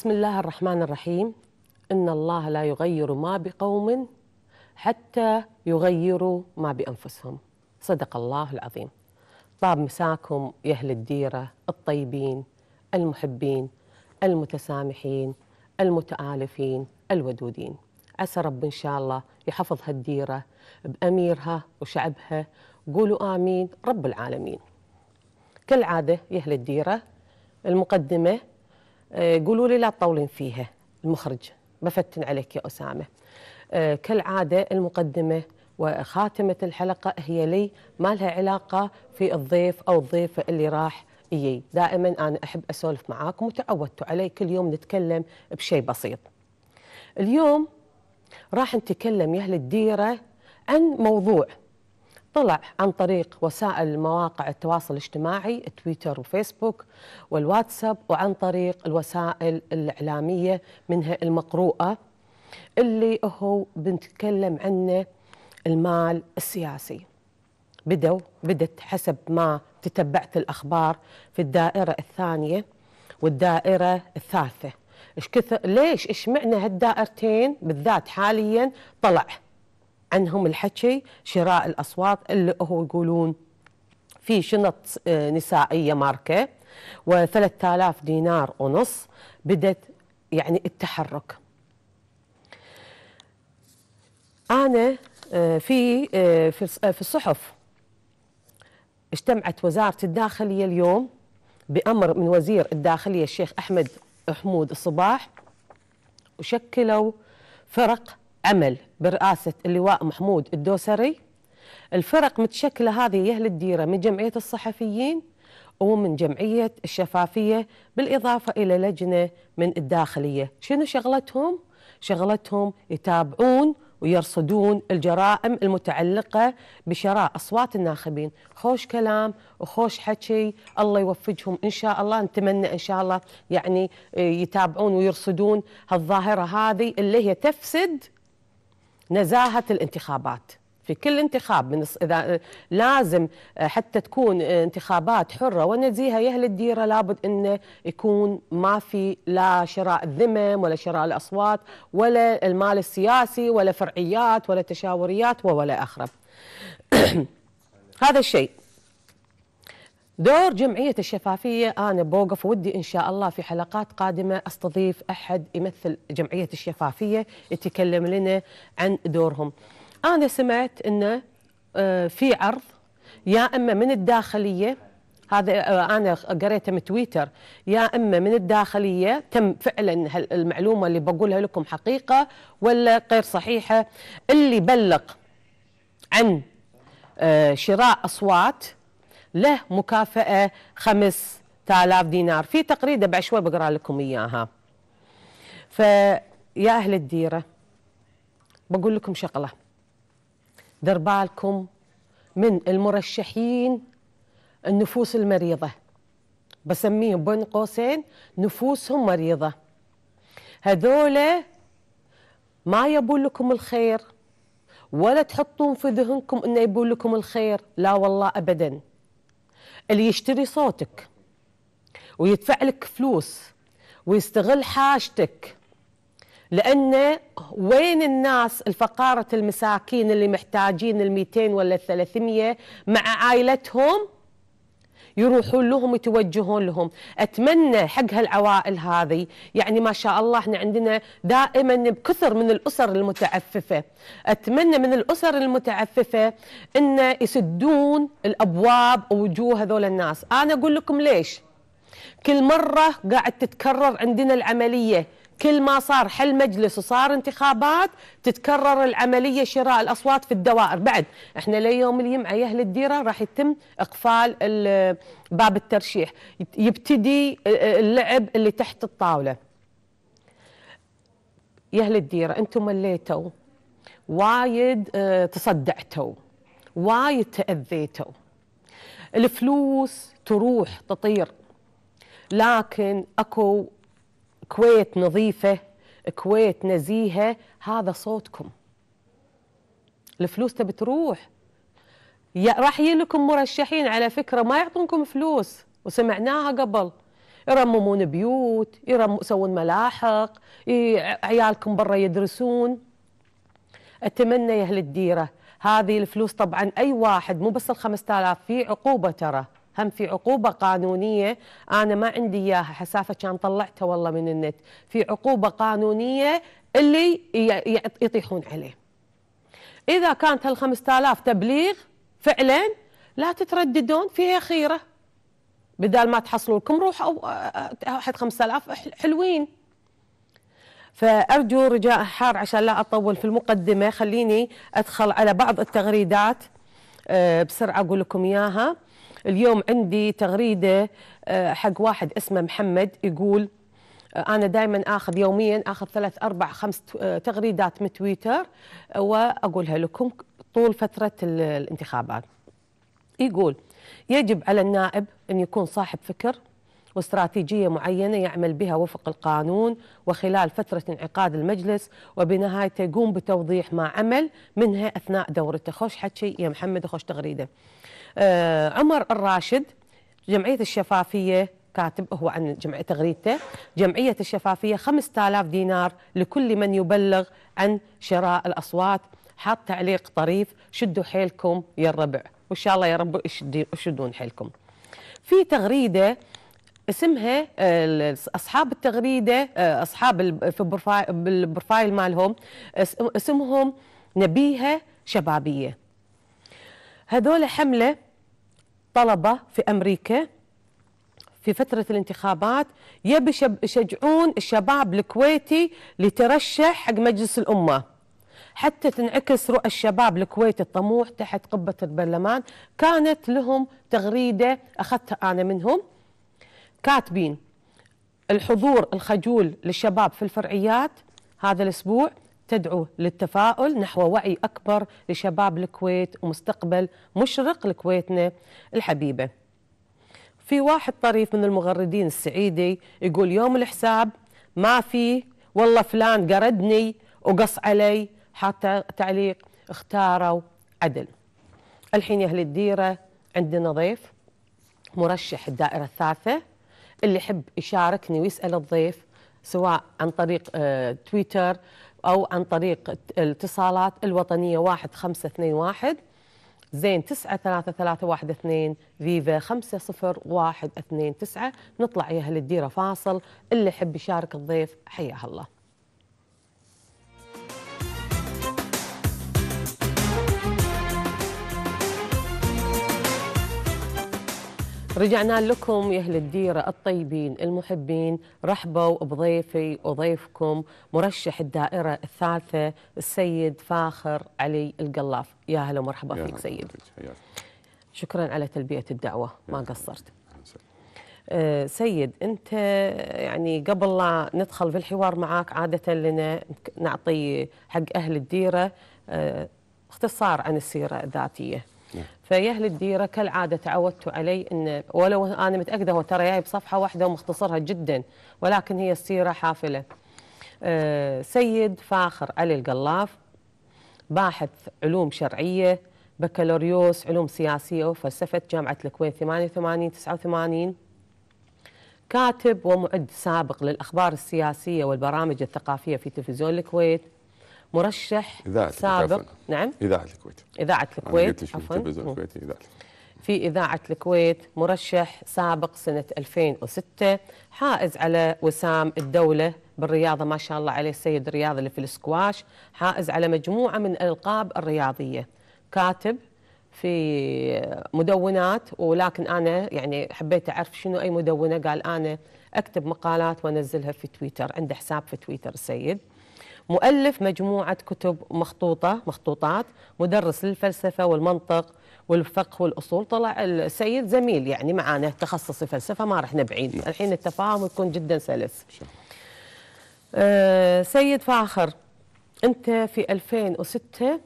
بسم الله الرحمن الرحيم إن الله لا يغير ما بقوم حتى يغيروا ما بأنفسهم صدق الله العظيم طاب مساكم يا أهل الديرة الطيبين المحبين المتسامحين المتآلفين الودودين عسى رب إن شاء الله يحفظ هالديرة بأميرها وشعبها قولوا آمين رب العالمين كالعادة يا أهل الديرة المقدمة آه، قولوا لي لا تطولين فيها المخرج بفتن عليك يا أسامة آه، كالعادة المقدمة وخاتمة الحلقة هي لي ما لها علاقة في الضيف أو الضيفة اللي راح يجي دائما أنا أحب أسولف معاكم وتعودتوا علي كل يوم نتكلم بشيء بسيط اليوم راح نتكلم يا أهل الديرة عن موضوع طلع عن طريق وسائل مواقع التواصل الاجتماعي تويتر وفيسبوك والواتساب وعن طريق الوسائل الإعلامية منها المقروءة اللي هو بنتكلم عنه المال السياسي بدوا بدت حسب ما تتبعت الأخبار في الدائرة الثانية والدائرة الثالثة إيش كثر ليش إيش معنى هالدائرتين بالذات حاليا طلع عنهم الحكي شراء الأصوات اللي هو يقولون في شنط آه، نسائية ماركة و3000 دينار ونص بدت يعني التحرك أنا آه، في آه، في الصحف اجتمعت وزارة الداخلية اليوم بأمر من وزير الداخلية الشيخ أحمد حمود الصباح وشكلوا فرق أمل برئاسة اللواء محمود الدوسري الفرق متشكلة هذه يا أهل الديرة من جمعية الصحفيين ومن جمعية الشفافية بالإضافة إلى لجنة من الداخلية شنو شغلتهم؟ شغلتهم يتابعون ويرصدون الجرائم المتعلقة بشراء أصوات الناخبين خوش كلام وخوش حكي الله يوفقهم إن شاء الله نتمنى إن شاء الله يعني آه، يتابعون ويرصدون هالظاهرة هذه اللي هي تفسد نزاهه الانتخابات في كل انتخاب من اذا لازم آه، حتى تكون آه، انتخابات حره ونزيهه يا اهل الديره لابد انه يكون ما في لا شراء الذمم ولا شراء الاصوات ولا المال السياسي ولا فرعيات ولا تشاوريات ولا اخره هذا الشيء دور جمعية الشفافية أنا بوقف ودي إن شاء الله في حلقات قادمة أستضيف أحد يمثل جمعية الشفافية يتكلم لنا عن دورهم أنا سمعت أنه آه، في عرض يا إما من الداخلية هذا آه، أنا قريته من تويتر يا إما من الداخلية تم فعلا المعلومة اللي بقولها لكم حقيقة ولا غير صحيحة اللي بلغ عن آه، شراء أصوات له مكافأة 5000 دينار في تقريده بعد شوي بقرا لكم اياها فيا اهل الديره بقول لكم شغله دير بالكم من المرشحين النفوس المريضه بسميهم بين قوسين نفوسهم مريضه هذولا ما يبون لكم الخير ولا تحطون في ذهنكم انه يبون لكم الخير لا والله ابدا اللي يشتري صوتك ويدفع لك فلوس ويستغل حاجتك لأن وين الناس الفقارة المساكين اللي محتاجين الميتين ولا الثلاثمية مع عائلتهم يروحون لهم يتوجهون لهم أتمنى حق هالعوائل هذه يعني ما شاء الله احنا عندنا دائما بكثر من الأسر المتعففة أتمنى من الأسر المتعففة أن يسدون الأبواب ووجوه هذول الناس أنا أقول لكم ليش كل مرة قاعد تتكرر عندنا العملية كل ما صار حل مجلس وصار انتخابات تتكرر العملية شراء الأصوات في الدوائر بعد احنا ليوم الجمعة يا أهل الديرة راح يتم إقفال باب الترشيح يبتدي اللعب اللي تحت الطاولة يا أهل الديرة أنتم مليتوا وايد آه، تصدعتوا وايد تأذيتوا الفلوس تروح تطير لكن اكو كويت نظيفة كويت نزيهة هذا صوتكم الفلوس تبي تروح راح لكم مرشحين على فكرة ما يعطونكم فلوس وسمعناها قبل يرممون بيوت يسوون ملاحق عيالكم برا يدرسون أتمنى يا أهل الديرة هذه الفلوس طبعا أي واحد مو بس الخمسة آلاف في عقوبة ترى هم في عقوبة قانونية أنا ما عندي إياها حسافة كان طلعتها والله من النت في عقوبة قانونية اللي يطيحون عليه إذا كانت هالخمسة 5000 تبليغ فعلا لا تترددون فيها خيرة بدال ما تحصلوا لكم روحوا أحد 5000 حلوين فأرجو رجاء حار عشان لا أطول في المقدمة خليني أدخل على بعض التغريدات بسرعة أقول لكم إياها اليوم عندي تغريده آه، حق واحد اسمه محمد يقول آه، انا دائما اخذ يوميا اخذ ثلاث اربع خمس آه، تغريدات من تويتر واقولها لكم طول فتره الانتخابات يقول يجب على النائب ان يكون صاحب فكر واستراتيجية معينة يعمل بها وفق القانون وخلال فترة انعقاد المجلس وبنهايته يقوم بتوضيح ما عمل منها أثناء دورته خوش حكي يا محمد خوش تغريدة آه عمر الراشد جمعية الشفافية كاتب هو عن جمعية تغريدته جمعية الشفافية 5000 دينار لكل من يبلغ عن شراء الأصوات حاط تعليق طريف شدوا حيلكم يا الربع وإن شاء الله يا رب يشدون حيلكم في تغريدة اسمها آه، اصحاب التغريده آه، اصحاب بالبروفايل مالهم اسمهم نبيهه شبابيه هذول حمله طلبه في امريكا في فترة الانتخابات يبي يشجعون الشباب الكويتي لترشح حق مجلس الأمة حتى تنعكس رؤى الشباب الكويتي الطموح تحت قبة البرلمان كانت لهم تغريدة أخذتها أنا منهم كاتبين الحضور الخجول للشباب في الفرعيات هذا الأسبوع تدعو للتفاؤل نحو وعي أكبر لشباب الكويت ومستقبل مشرق لكويتنا الحبيبة في واحد طريف من المغردين السعيدي يقول يوم الحساب ما في والله فلان قردني وقص علي حتى تعليق اختاروا عدل الحين يا أهل الديرة عندنا ضيف مرشح الدائرة الثالثة اللي يحب يشاركني ويسال الضيف سواء عن طريق آه، تويتر او عن طريق الاتصالات الوطنيه 1521 زين 93312 فيفا 50129 نطلع يا اهل الديره فاصل اللي يحب يشارك الضيف حياه الله رجعنا لكم يا اهل الديره الطيبين المحبين رحبوا بضيفي وضيفكم مرشح الدائره الثالثه السيد فاخر علي القلاف يا هلا ومرحبا فيك سيد شكرا على تلبيه الدعوه ما قصرت آه، سيد انت يعني قبل لا ندخل في الحوار معك عاده لنا نعطي حق اهل الديره آه، اختصار عن السيره الذاتيه نعم. فيا اهل الديره كالعاده تعودتوا علي ان ولو انا متاكده هو ترى جاي بصفحه واحده ومختصرها جدا ولكن هي السيره حافله. أه سيد فاخر علي القلاف باحث علوم شرعيه بكالوريوس علوم سياسيه وفلسفه جامعه الكويت 88 89 كاتب ومعد سابق للاخبار السياسيه والبرامج الثقافيه في تلفزيون الكويت مرشح إذاعة سابق عفن. نعم إذاعة الكويت إذاعة الكويت عفوا الكويتي إذاعة في إذاعة الكويت مرشح سابق سنة 2006 حائز على وسام الدولة بالرياضة ما شاء الله عليه السيد الرياضي اللي في السكواش حائز على مجموعة من الألقاب الرياضية كاتب في مدونات ولكن أنا يعني حبيت أعرف شنو أي مدونة قال أنا أكتب مقالات وأنزلها في تويتر عنده حساب في تويتر السيد مؤلف مجموعة كتب مخطوطة مخطوطات مدرس للفلسفة والمنطق والفقه والأصول طلع السيد زميل يعني معانا تخصصي فلسفة ما رح نبعيد نعم. الحين التفاهم يكون جدا سلس أه سيد فاخر أنت في 2006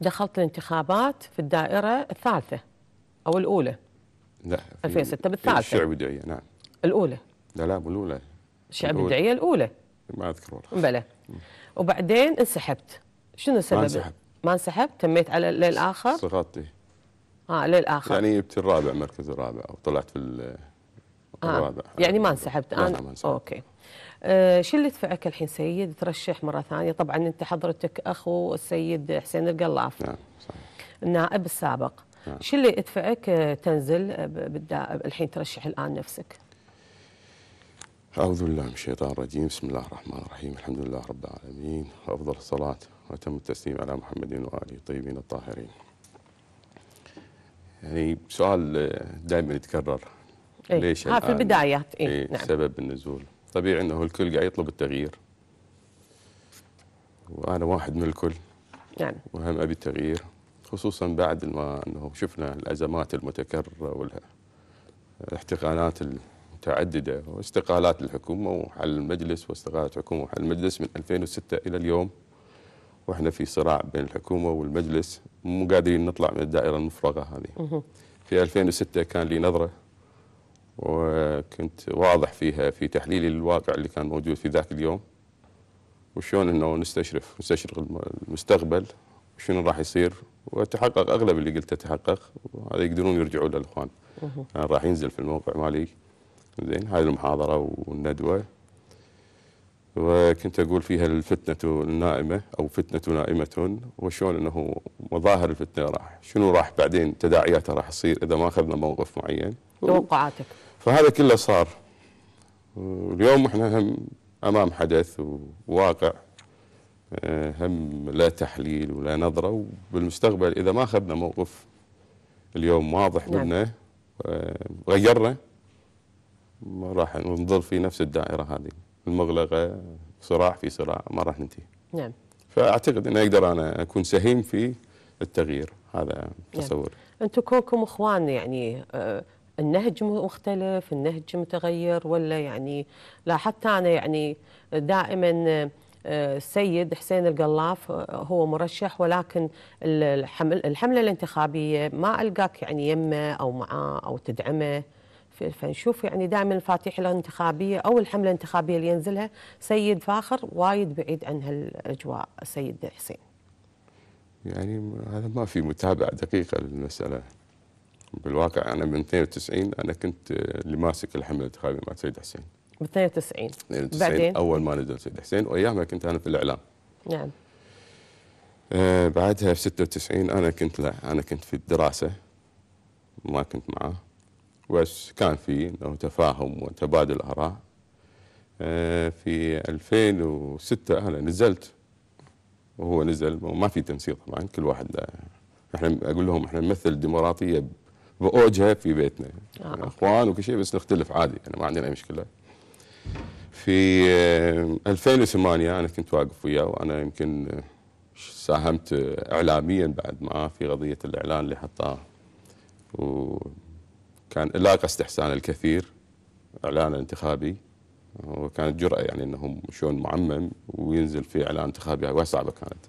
دخلت الانتخابات في الدائرة الثالثة أو الأولى لا 2006 بالثالثة الشعب الدعية نعم الأولى لا لا بالأولى الأولى الشعب الدعية الأولى ما اذكر والله بلى وبعدين انسحبت شنو السبب؟ ما انسحبت ما انسحبت تميت على للاخر؟ سقطت إيه. اه للاخر يعني جبت الرابع المركز الرابع وطلعت في آه، الرابع آه. يعني ما انسحبت انا آه، لا ما انسحبت اوكي آه شو اللي دفعك الحين سيد ترشح مره ثانيه طبعا انت حضرتك اخو السيد حسين القلاف نعم صحيح النائب السابق نعم. شو اللي دفعك آه، تنزل بالدائب الحين ترشح الان نفسك؟ أعوذ بالله من الشيطان الرجيم بسم الله الرحمن الرحيم الحمد لله رب العالمين أفضل الصلاة وأتم التسليم على محمد وآله الطيبين الطاهرين يعني سؤال دائما يتكرر إيه؟ ليش ها في البدايات إيه؟ إيه؟ نعم. سبب النزول طبيعي أنه الكل قاعد يطلب التغيير وأنا واحد من الكل نعم وهم أبي التغيير خصوصا بعد ما أنه شفنا الأزمات المتكررة والاحتقانات المتكررة متعددة واستقالات الحكومة وحل المجلس واستقالات الحكومة وحل المجلس من 2006 إلى اليوم وإحنا في صراع بين الحكومة والمجلس مو قادرين نطلع من الدائرة المفرغة هذه في 2006 كان لي نظرة وكنت واضح فيها في تحليلي للواقع اللي كان موجود في ذاك اليوم وشون انه نستشرف نستشرف المستقبل شنو راح يصير وتحقق اغلب اللي قلته تحقق وهذا يقدرون يرجعوا للاخوان راح ينزل في الموقع مالي زين هاي المحاضرة والندوة وكنت أقول فيها الفتنة النائمة أو فتنة نائمة وشلون أنه مظاهر الفتنة راح شنو راح بعدين تداعياتها راح تصير إذا ما أخذنا موقف معين توقعاتك فهذا كله صار اليوم احنا هم أمام حدث وواقع هم لا تحليل ولا نظرة وبالمستقبل إذا ما أخذنا موقف اليوم واضح منه نعم. آه، غيرنا ما راح نظل في نفس الدائرة هذه المغلقة صراع في صراع ما راح ننتهي نعم فأعتقد اني أقدر أنا أكون سهيم في التغيير هذا تصور نعم. أنتم كونكم إخوان يعني آه، النهج مختلف النهج متغير ولا يعني لا حتى أنا يعني دائما آه، السيد حسين القلاف آه، هو مرشح ولكن الحمل الحمله الانتخابيه ما القاك يعني يمه او معاه او تدعمه فنشوف يعني دائما الفاتيح الانتخابيه او الحمله الانتخابيه اللي ينزلها سيد فاخر وايد بعيد عن هالاجواء السيد حسين. يعني هذا ما في متابعه دقيقه للمساله. بالواقع انا من 92 انا كنت اللي ماسك الحمله الانتخابيه مع السيد حسين. ب 92 بعدين اول ما نزل السيد حسين وايامها كنت انا في الاعلام. نعم. آه بعدها في 96 انا كنت لا انا كنت في الدراسه ما كنت معاه بس كان في تفاهم وتبادل آراء آه، في 2006 أنا نزلت وهو نزل وما في تنسيق طبعا كل واحد آه، احنا اقول لهم احنا نمثل الديمقراطيه باوجها في بيتنا آه. يعني اخوان وكل شيء بس نختلف عادي يعني ما عندنا اي مشكله في 2008 آه، انا كنت واقف وياه وانا يمكن ساهمت اعلاميا بعد معاه في قضيه الاعلان اللي حطاه و كان لاقى استحسان الكثير اعلان انتخابي وكانت جرأة يعني انهم شلون معمم وينزل في اعلان انتخابي هواي صعبة كانت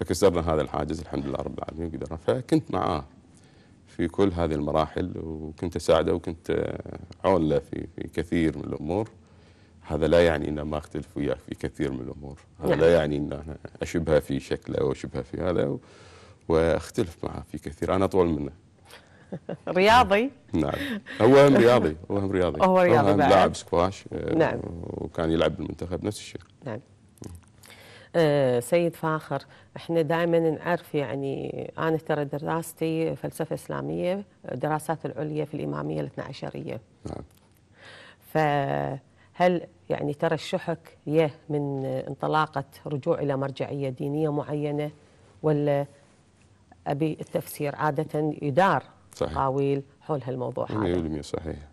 فكسرنا هذا الحاجز الحمد لله رب العالمين قدرنا فكنت معاه في كل هذه المراحل وكنت اساعده وكنت عون له في في كثير من الامور هذا لا يعني ان ما اختلف وياه في كثير من الامور هذا لا نعم. يعني ان انا اشبهه في شكله واشبهه في هذا واختلف معه في كثير انا اطول منه رياضي نعم هو هم رياضي هو هم رياضي هو رياضي بعد لاعب سكواش آه، نعم وكان يلعب بالمنتخب نفس الشيء نعم آه، سيد فاخر احنا دائما نعرف يعني انا ترى دراستي فلسفه اسلاميه دراسات العليا في الاماميه الاثنا عشريه نعم فهل يعني ترى الشحك يه من انطلاقه رجوع الى مرجعيه دينيه معينه ولا ابي التفسير عاده يدار صحيح. قاويل حول هالموضوع هذا 100% صحيح